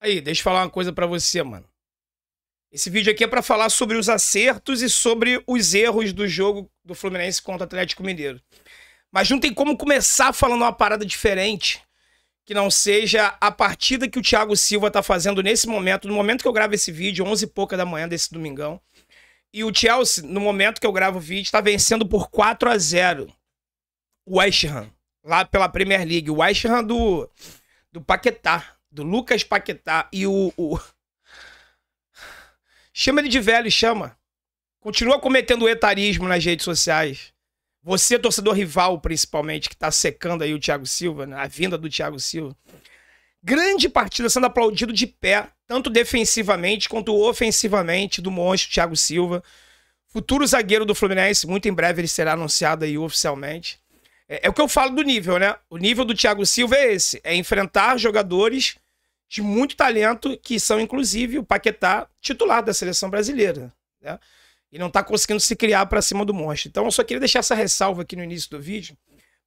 Aí, deixa eu falar uma coisa para você, mano. Esse vídeo aqui é para falar sobre os acertos e sobre os erros do jogo do Fluminense contra o Atlético Mineiro. Mas não tem como começar falando uma parada diferente que não seja a partida que o Thiago Silva tá fazendo nesse momento, no momento que eu gravo esse vídeo, 11 e pouca da manhã desse domingão. E o Chelsea, no momento que eu gravo o vídeo, tá vencendo por 4 a 0 o West Ham, lá pela Premier League. O West Ham do, do Paquetá, do Lucas Paquetá e o, o... Chama ele de velho, chama. Continua cometendo etarismo nas redes sociais. Você, torcedor rival, principalmente, que tá secando aí o Thiago Silva, né? a vinda do Thiago Silva. Grande partida sendo aplaudido de pé, tanto defensivamente quanto ofensivamente, do monstro Thiago Silva. Futuro zagueiro do Fluminense, muito em breve ele será anunciado aí oficialmente. É, é, o que eu falo do nível, né? O nível do Thiago Silva é esse: é enfrentar jogadores de muito talento que são, inclusive, o Paquetá titular da seleção brasileira. Né? E não está conseguindo se criar para cima do monstro. Então eu só queria deixar essa ressalva aqui no início do vídeo,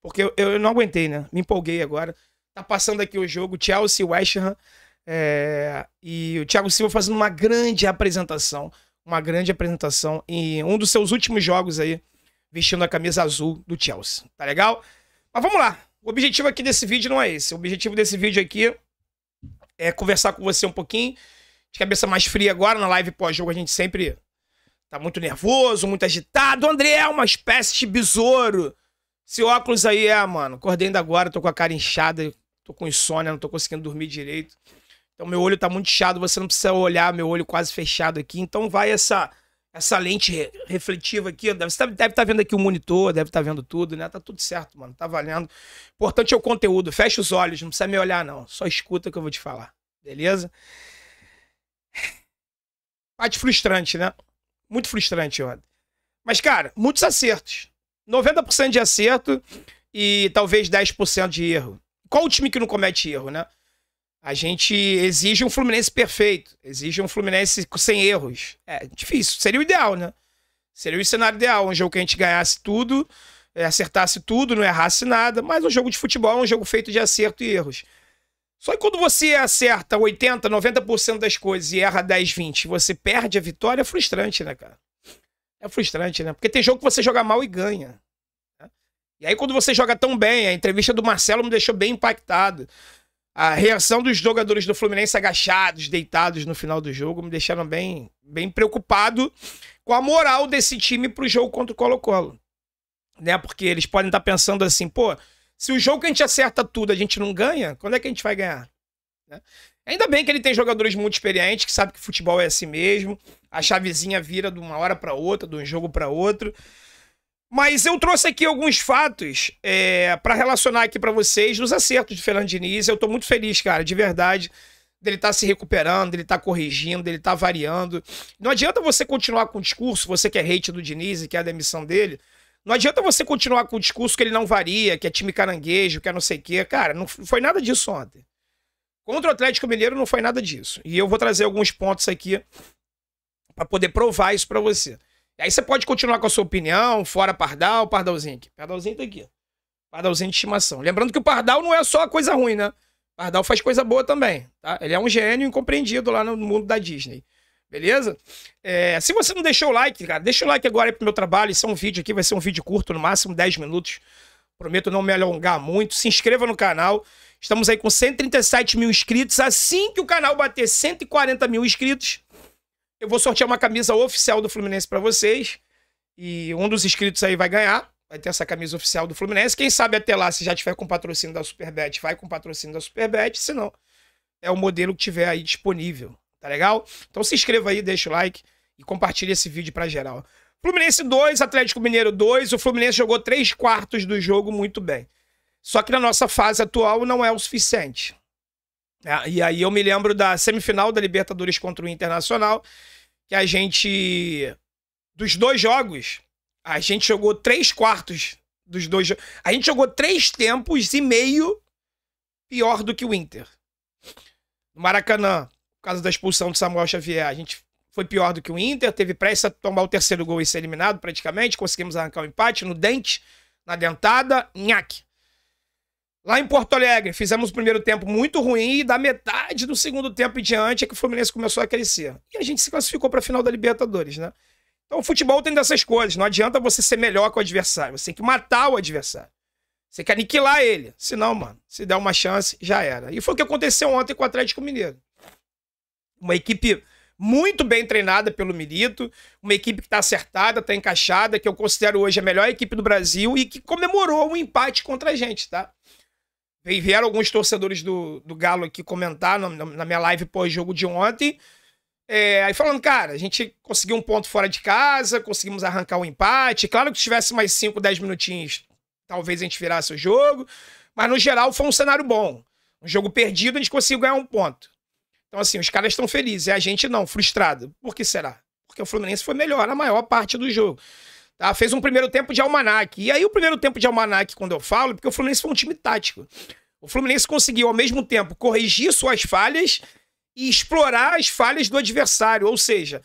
porque eu, eu não aguentei, né? Me empolguei agora. Tá passando aqui o jogo, Chelsea, West Ham. É, e o Thiago Silva fazendo uma grande apresentação, uma grande apresentação em um dos seus últimos jogos aí vestindo a camisa azul do Chelsea, tá legal? Mas vamos lá. O objetivo aqui desse vídeo não é esse. O objetivo desse vídeo aqui é conversar com você um pouquinho. De cabeça mais fria agora, na live pós-jogo a gente sempre tá muito nervoso, muito agitado. O André é uma espécie de besouro. Esse óculos aí é, mano. Acordei ainda agora, tô com a cara inchada, tô com insônia, não tô conseguindo dormir direito. Então meu olho tá muito inchado, você não precisa olhar, meu olho quase fechado aqui. Então vai essa essa lente refletiva aqui, deve estar deve tá vendo aqui o monitor, deve estar tá vendo tudo, né? Tá tudo certo, mano, tá valendo. Importante é o conteúdo, fecha os olhos, não precisa me olhar não, só escuta o que eu vou te falar, beleza? Parte frustrante, né? Muito frustrante mano Mas, cara, muitos acertos. 90% de acerto e talvez 10% de erro. Qual o time que não comete erro, né? A gente exige um Fluminense perfeito, exige um Fluminense sem erros. É difícil, seria o ideal, né? Seria o cenário ideal, um jogo que a gente ganhasse tudo, eh, acertasse tudo, não errasse nada, mas um jogo de futebol é um jogo feito de acerto e erros. Só que quando você acerta 80, 90% das coisas e erra 10, 20, você perde a vitória, é frustrante, né, cara? É frustrante, né? Porque tem jogo que você joga mal e ganha. Né? E aí, quando você joga tão bem, a entrevista do Marcelo me deixou bem impactado. A reação dos jogadores do Fluminense agachados, deitados no final do jogo, me deixaram bem, bem preocupado com a moral desse time pro jogo contra o Colo-Colo. Né? Porque eles podem estar tá pensando assim, pô, se o jogo que a gente acerta tudo a gente não ganha, quando é que a gente vai ganhar? Né? Ainda bem que ele tem jogadores muito experientes, que sabem que futebol é assim mesmo. A chavezinha vira de uma hora para outra, de um jogo para outro. Mas eu trouxe aqui alguns fatos é, para relacionar aqui para vocês nos acertos de Fernando Diniz. Eu estou muito feliz, cara, de verdade, dele estar tá se recuperando, dele estar tá corrigindo, dele estar tá variando. Não adianta você continuar com o discurso, você que é hate do Diniz e quer a demissão dele. Não adianta você continuar com o discurso que ele não varia, que é time caranguejo, que é não sei o quê. Cara, não foi nada disso ontem. Contra o Atlético Mineiro não foi nada disso. E eu vou trazer alguns pontos aqui para poder provar isso para você. Aí você pode continuar com a sua opinião, fora pardal, pardalzinho aqui. Pardalzinho tá aqui. Pardalzinho de estimação. Lembrando que o pardal não é só coisa ruim, né? Pardal faz coisa boa também, tá? Ele é um gênio incompreendido lá no mundo da Disney. Beleza? É, se você não deixou o like, cara, deixa o like agora aí pro meu trabalho. Isso é um vídeo aqui, vai ser um vídeo curto, no máximo 10 minutos. Prometo não me alongar muito. Se inscreva no canal. Estamos aí com 137 mil inscritos. Assim que o canal bater 140 mil inscritos, eu vou sortear uma camisa oficial do Fluminense para vocês. E um dos inscritos aí vai ganhar. Vai ter essa camisa oficial do Fluminense. Quem sabe até lá, se já tiver com patrocínio da Superbet, vai com patrocínio da Superbet. Se não, é o modelo que tiver aí disponível. Tá legal? Então se inscreva aí, deixa o like e compartilha esse vídeo pra geral. Fluminense 2, Atlético Mineiro 2. O Fluminense jogou 3 quartos do jogo muito bem. Só que na nossa fase atual não é o suficiente. É, e aí eu me lembro da semifinal da Libertadores contra o Internacional, que a gente. Dos dois jogos, a gente jogou três quartos dos dois A gente jogou três tempos e meio pior do que o Inter. No Maracanã, por causa da expulsão de Samuel Xavier, a gente foi pior do que o Inter, teve pressa a tomar o terceiro gol e ser eliminado praticamente, conseguimos arrancar o um empate no dente, na dentada, nhaque. Lá em Porto Alegre, fizemos o primeiro tempo muito ruim e da metade do segundo tempo em diante é que o Fluminense começou a crescer. E a gente se classificou para a final da Libertadores, né? Então o futebol tem dessas coisas. Não adianta você ser melhor que o adversário. Você tem que matar o adversário. Você tem que aniquilar ele. Senão, mano, se der uma chance, já era. E foi o que aconteceu ontem com o Atlético Mineiro. Uma equipe muito bem treinada pelo Milito, uma equipe que está acertada, está encaixada, que eu considero hoje a melhor equipe do Brasil e que comemorou um empate contra a gente, tá? Vieram alguns torcedores do, do Galo aqui comentar na, na minha live pós-jogo de ontem. É, aí falando, cara, a gente conseguiu um ponto fora de casa, conseguimos arrancar o um empate. Claro que se tivesse mais 5, 10 minutinhos, talvez a gente virasse o jogo. Mas no geral foi um cenário bom. Um jogo perdido, a gente conseguiu ganhar um ponto. Então, assim, os caras estão felizes, é a gente não, frustrado. Por que será? Porque o Fluminense foi melhor na maior parte do jogo. Tá? Fez um primeiro tempo de almanac. E aí o primeiro tempo de almanac, quando eu falo, é porque o Fluminense foi um time tático. O Fluminense conseguiu, ao mesmo tempo, corrigir suas falhas e explorar as falhas do adversário. Ou seja,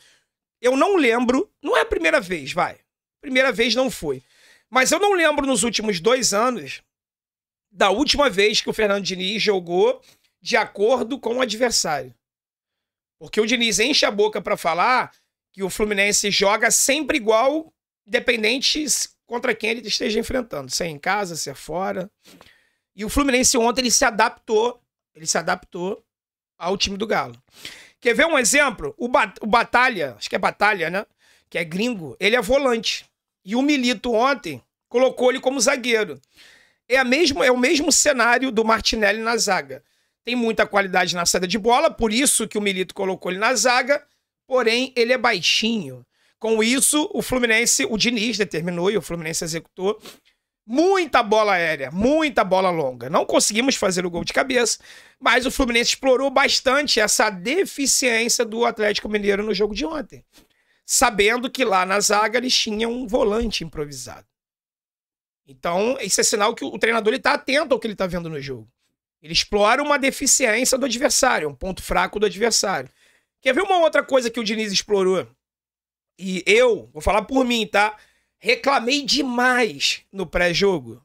eu não lembro, não é a primeira vez, vai. Primeira vez não foi. Mas eu não lembro nos últimos dois anos da última vez que o Fernando Diniz jogou de acordo com o adversário. Porque o Diniz enche a boca para falar que o Fluminense joga sempre igual independente contra quem ele esteja enfrentando, se é em casa, se é fora. E o Fluminense ontem ele se adaptou, ele se adaptou ao time do Galo. Quer ver um exemplo? O, ba o Batalha, acho que é Batalha, né? Que é gringo, ele é volante. E o Milito ontem colocou ele como zagueiro. É, a mesmo, é o mesmo cenário do Martinelli na zaga. Tem muita qualidade na saída de bola, por isso que o Milito colocou ele na zaga, porém ele é baixinho. Com isso, o Fluminense, o Diniz determinou e o Fluminense executou muita bola aérea, muita bola longa. Não conseguimos fazer o gol de cabeça, mas o Fluminense explorou bastante essa deficiência do Atlético Mineiro no jogo de ontem. Sabendo que lá na zaga eles tinham um volante improvisado. Então, isso é sinal que o treinador está atento ao que ele está vendo no jogo. Ele explora uma deficiência do adversário, um ponto fraco do adversário. Quer ver uma outra coisa que o Diniz explorou? E eu, vou falar por mim, tá? Reclamei demais no pré-jogo.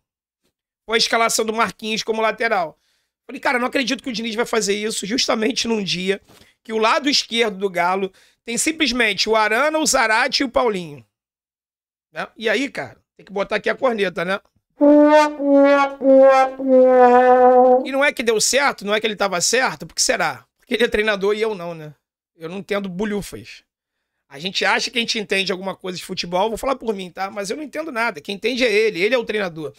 Com a escalação do Marquinhos como lateral. Falei, cara, não acredito que o Diniz vai fazer isso justamente num dia que o lado esquerdo do Galo tem simplesmente o Arana, o Zarate e o Paulinho. Né? E aí, cara, tem que botar aqui a corneta, né? E não é que deu certo, não é que ele tava certo, porque será? Porque ele é treinador e eu não, né? Eu não entendo bolhufas. A gente acha que a gente entende alguma coisa de futebol, vou falar por mim, tá? Mas eu não entendo nada. Quem entende é ele, ele é o treinador.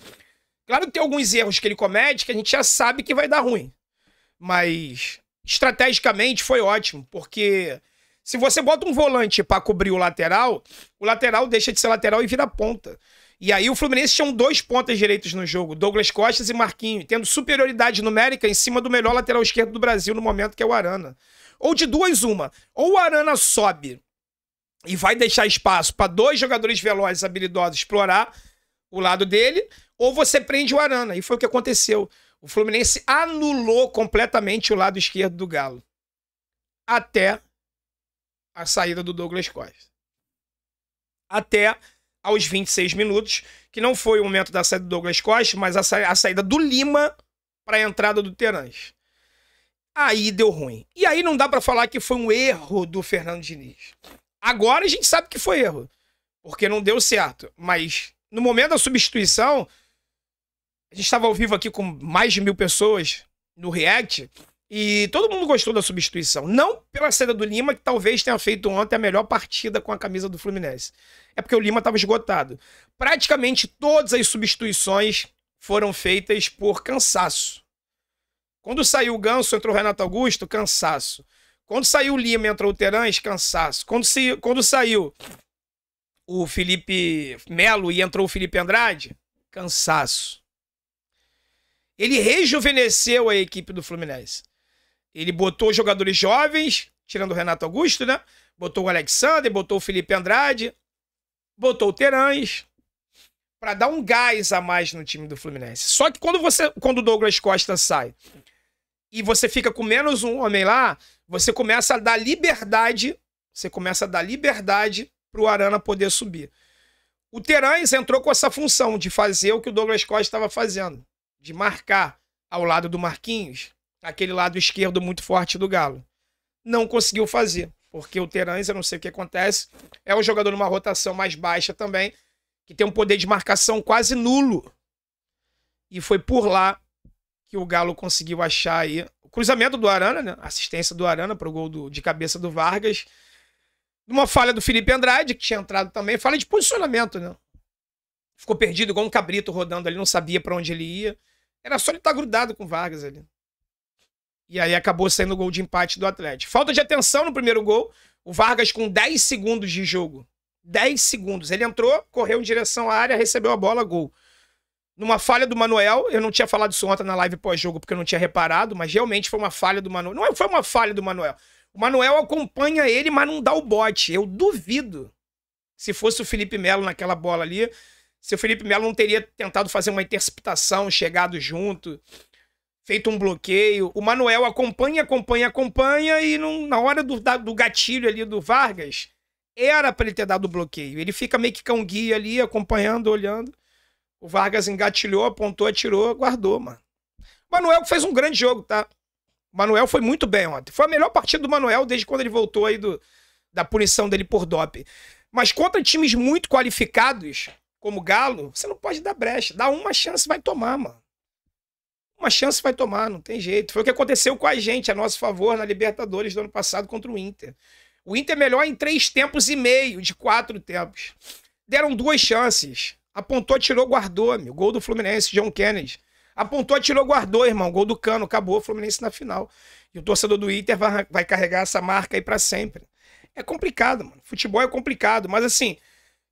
Claro que tem alguns erros que ele comete que a gente já sabe que vai dar ruim. Mas estrategicamente foi ótimo, porque se você bota um volante para cobrir o lateral, o lateral deixa de ser lateral e vira ponta. E aí o Fluminense tinha dois pontas direitos no jogo, Douglas Costas e Marquinhos, tendo superioridade numérica em cima do melhor lateral esquerdo do Brasil no momento, que é o Arana. Ou de duas, uma. Ou o Arana sobe e vai deixar espaço para dois jogadores velozes, habilidosos explorar o lado dele, ou você prende o Arana. E foi o que aconteceu. O Fluminense anulou completamente o lado esquerdo do Galo. Até a saída do Douglas Costa. Até aos 26 minutos, que não foi o momento da saída do Douglas Costa, mas a, sa a saída do Lima para a entrada do Terãs. Aí deu ruim. E aí não dá para falar que foi um erro do Fernando Diniz. Agora a gente sabe que foi erro, porque não deu certo. Mas no momento da substituição, a gente estava ao vivo aqui com mais de mil pessoas no React e todo mundo gostou da substituição. Não pela saída do Lima, que talvez tenha feito ontem a melhor partida com a camisa do Fluminense. É porque o Lima estava esgotado. Praticamente todas as substituições foram feitas por cansaço. Quando saiu o Ganso, entrou o Renato Augusto, cansaço. Quando saiu o Lima, entrou o Terãs, cansaço. Quando, se, quando saiu o Felipe Melo e entrou o Felipe Andrade, cansaço. Ele rejuvenesceu a equipe do Fluminense. Ele botou jogadores jovens, tirando o Renato Augusto, né? Botou o Alexander, botou o Felipe Andrade, botou o Terãs para dar um gás a mais no time do Fluminense. Só que quando você, quando o Douglas Costa sai e você fica com menos um homem lá, você começa a dar liberdade, você começa a dar liberdade para o Arana poder subir. O Terães entrou com essa função de fazer o que o Douglas Costa estava fazendo, de marcar ao lado do Marquinhos, aquele lado esquerdo muito forte do Galo. Não conseguiu fazer, porque o Terães, eu não sei o que acontece, é um jogador numa rotação mais baixa também, que tem um poder de marcação quase nulo. E foi por lá que o Galo conseguiu achar aí cruzamento do Arana, né? assistência do Arana para o gol do, de cabeça do Vargas. Uma falha do Felipe Andrade, que tinha entrado também, falha de posicionamento, né? Ficou perdido, igual um cabrito rodando ali, não sabia para onde ele ia. Era só ele estar tá grudado com o Vargas ali. E aí acabou saindo o gol de empate do Atlético. Falta de atenção no primeiro gol. O Vargas com 10 segundos de jogo. 10 segundos. Ele entrou, correu em direção à área, recebeu a bola, gol numa falha do Manuel, eu não tinha falado isso ontem na live pós-jogo porque eu não tinha reparado, mas realmente foi uma falha do Manuel. Não é, foi uma falha do Manuel. O Manuel acompanha ele, mas não dá o bote. Eu duvido. Se fosse o Felipe Melo naquela bola ali, se o Felipe Melo não teria tentado fazer uma interceptação, chegado junto, feito um bloqueio. O Manuel acompanha, acompanha, acompanha e não, na hora do, da, do gatilho ali do Vargas, era para ele ter dado o bloqueio. Ele fica meio que cão guia ali, acompanhando, olhando. O Vargas engatilhou, apontou, atirou, guardou, mano. O Manuel fez um grande jogo, tá? O Manuel foi muito bem ontem. Foi a melhor partida do Manuel desde quando ele voltou aí do, da punição dele por dope. Mas contra times muito qualificados, como o Galo, você não pode dar brecha. Dá uma chance, vai tomar, mano. Uma chance vai tomar, não tem jeito. Foi o que aconteceu com a gente, a nosso favor, na Libertadores do ano passado contra o Inter. O Inter é melhor em três tempos e meio, de quatro tempos. Deram duas chances. Apontou, tirou, guardou, meu. Gol do Fluminense, John Kennedy. Apontou, tirou, guardou, irmão. Gol do Cano, acabou, Fluminense na final. E o torcedor do Inter vai, vai carregar essa marca aí para sempre. É complicado, mano. Futebol é complicado, mas assim,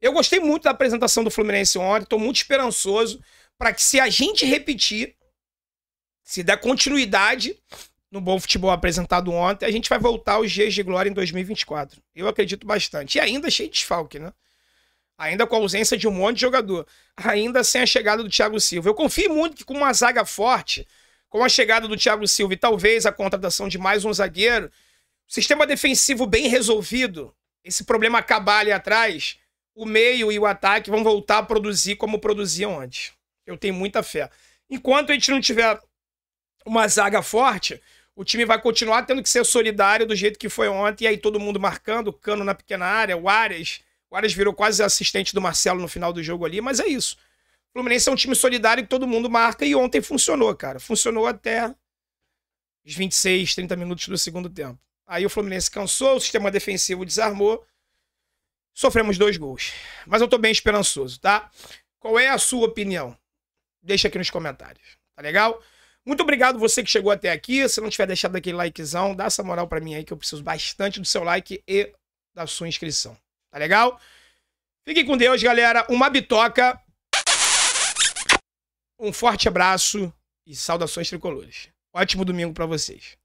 eu gostei muito da apresentação do Fluminense ontem, tô muito esperançoso para que se a gente repetir, se der continuidade no bom futebol apresentado ontem, a gente vai voltar aos dias de glória em 2024. Eu acredito bastante. E ainda cheio de desfalque, né? Ainda com a ausência de um monte de jogador. Ainda sem a chegada do Thiago Silva. Eu confio muito que com uma zaga forte, com a chegada do Thiago Silva e talvez a contratação de mais um zagueiro, sistema defensivo bem resolvido, esse problema acabar ali atrás, o meio e o ataque vão voltar a produzir como produziam antes. Eu tenho muita fé. Enquanto a gente não tiver uma zaga forte, o time vai continuar tendo que ser solidário do jeito que foi ontem, e aí todo mundo marcando, o Cano na pequena área, o Arias, o Ares virou quase assistente do Marcelo no final do jogo ali, mas é isso. O Fluminense é um time solidário que todo mundo marca e ontem funcionou, cara. Funcionou até os 26, 30 minutos do segundo tempo. Aí o Fluminense cansou, o sistema defensivo desarmou. Sofremos dois gols. Mas eu tô bem esperançoso, tá? Qual é a sua opinião? Deixa aqui nos comentários. Tá legal? Muito obrigado você que chegou até aqui. Se não tiver deixado aquele likezão, dá essa moral para mim aí que eu preciso bastante do seu like e da sua inscrição. Tá legal? Fiquem com Deus, galera. Uma bitoca. Um forte abraço e saudações tricolores. Ótimo domingo para vocês.